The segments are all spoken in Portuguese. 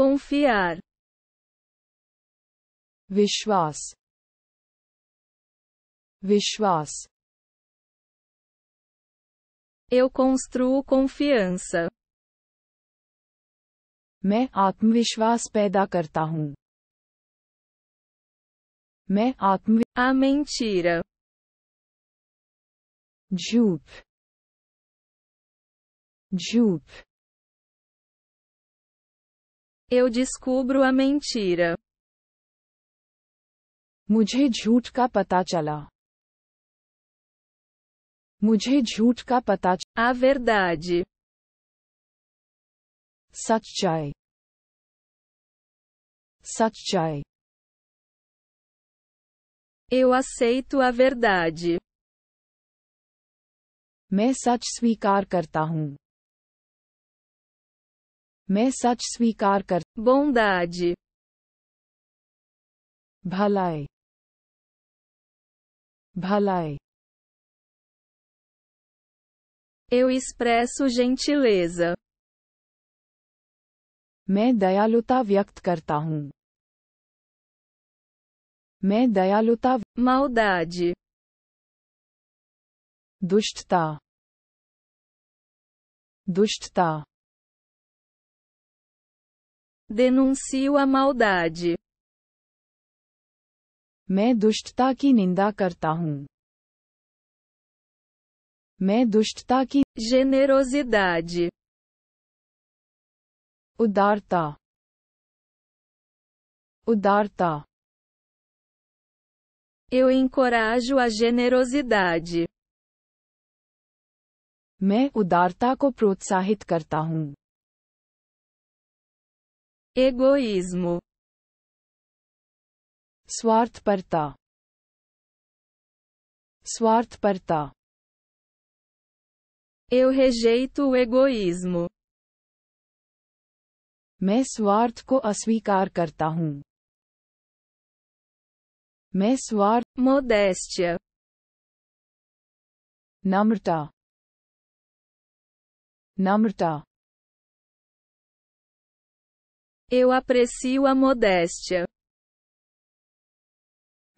confiar vishwas vishwas eu construo confiança main aatmvishwas peda carta hum, main aatm a mentira jhoot jhoot eu descubro a mentira. मुझे झूठ का पता A verdade. सच्चाई सच्चाई Eu aceito a verdade. मैं सच स्वीकार me sach svikar kar. Bondade. Bhalai. Bhalai. Eu expresso gentileza. Me dayaluta vyakt karta Me dayaluta v... Maldade. Dushtta. Dushtta denuncio a maldade. मैं दुष्टता की निंदा करता हूँ मैं दुष्टता की generosidade उदारता उदारता eu encorajo a generosidade मैं उदारता को प्रोत्साहित करता हूँ egoísmo, स्वार्थपरता स्वार्थपरता Eu rejeito o egoísmo. मैं स्वार्थ को अस्वीकार करता हूँ मैं स्वार्थ modéstia नम्रता नम्रता Eu aprecio a modéstia.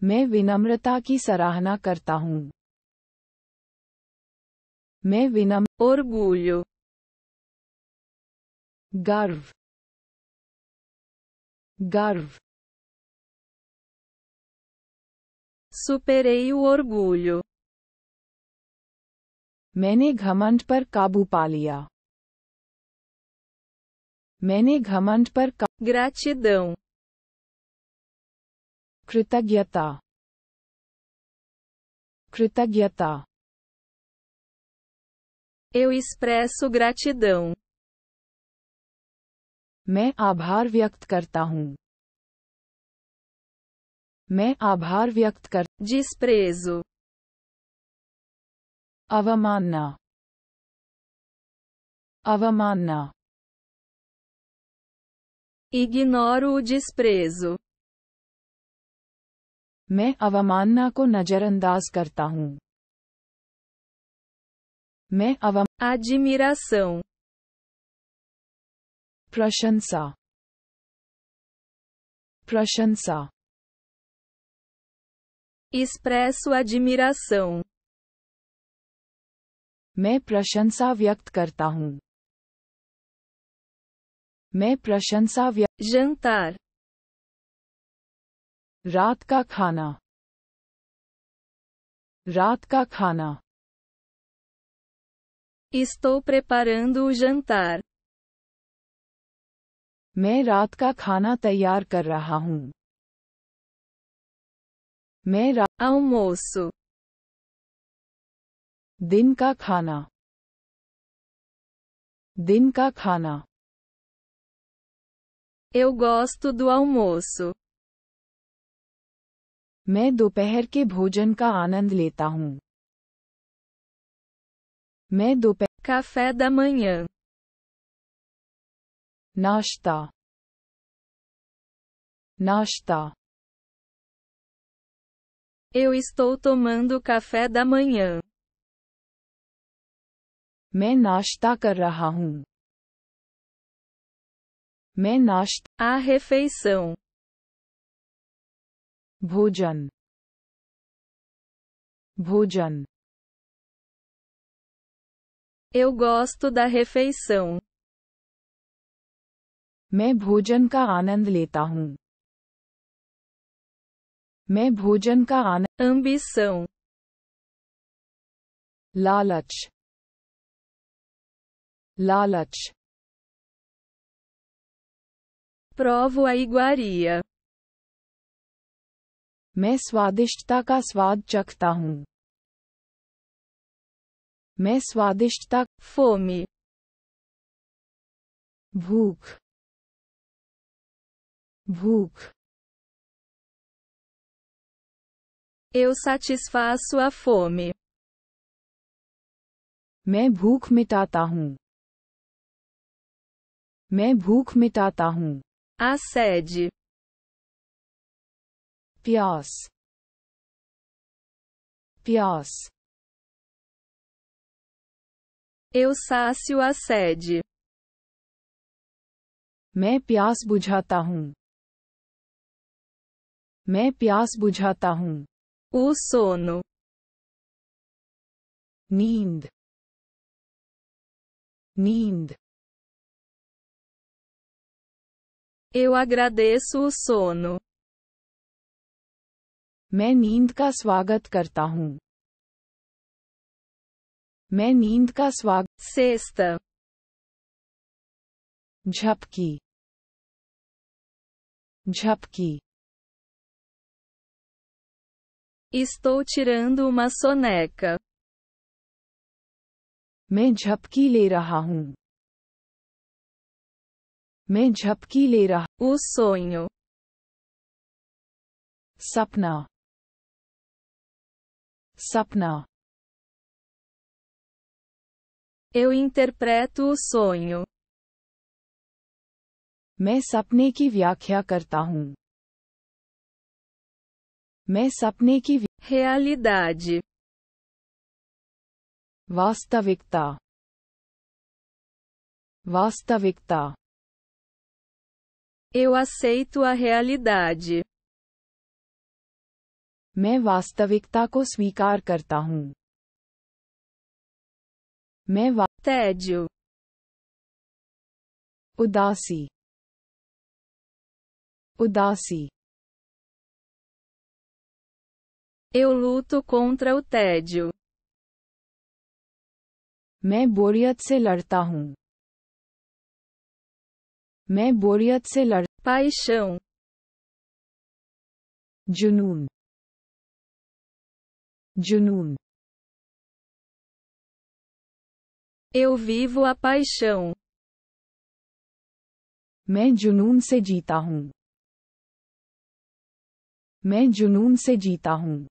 Me vinamrata ki sarahna karta Me vinam. Orgulho. Garv. Garv. Superei o orgulho. Mene ghamant par kabu paliya. मैंने घमंड पर gratidão कृतज्ञता कृतज्ञता Eu expresso gratidão मैं आभार व्यक्त करता हूँ मैं आभार व्यक्त कर Desprezo अवमानना अवमानना Ignoro o desprezo. मैं अवमानना को नजरअंदाज करता हूँ मैं अवम प्रशंसा प्रशंसा expresso admiração मैं प्रशंसा व्यक्त करता हूँ मैं प्रशंसा व्या jantar रात का खाना रात का खाना इस्तो preparando o मैं रात का खाना तैयार कर रहा हूँ मैं रा... दिन का खाना दिन का खाना Eu gosto do almoço. मैं दोपहर के भोजन का आनंद लेता हूँ मैं दोपहर Café da manhã. नाश्ता नाश्ता Eu estou tomando café da manhã. मैं नाश्ता कर रहा हूँ Menost, a refeição. Bhojan. Bhojan. Eu gosto da refeição. मैं भोजन का आनंद लेता हूँ मैं भोजन का आनंद ambição लालच लालच अप्रोव a iguaria. मैं स्वादिष्टता का स्वाद चखता हूँ मैं स्वादिष्टता फोमी भूख भूख Eu satisfaço a fome. मैं भूख मिटाता हूँ मैं भूख मिटाता हूँ a sede pios pios eu sácio a sede me pias bujhata hum. me pias bujhata o sono nind nind Eu agradeço o sono. मैं नींद का स्वागत करता हूँ मैं नींद का स्वागत Sexta. झपकी झपकी Estou tirando uma soneca. मैं झपकी ले रहा हूँ मैं झपकी ले रहा O sonho. सपना सपना Eu interpreto o sonho. मैं सपने की व्याख्या करता हूँ मैं सपने की Realidade. वास्तविकता वास्तविकता Eu aceito a realidade. मैं वास्तविकता को स्वीकार करता हूँ मैं tédio उदासी उदासी Eu luto contra o tédio. मैं बोरियत से लड़ता हूँ मैं बोरियत से लड़ paixão जुनून जुनून Eu vivo a paixão. मैं जुनून से जीता हूँ मैं जुनून से जीता हूँ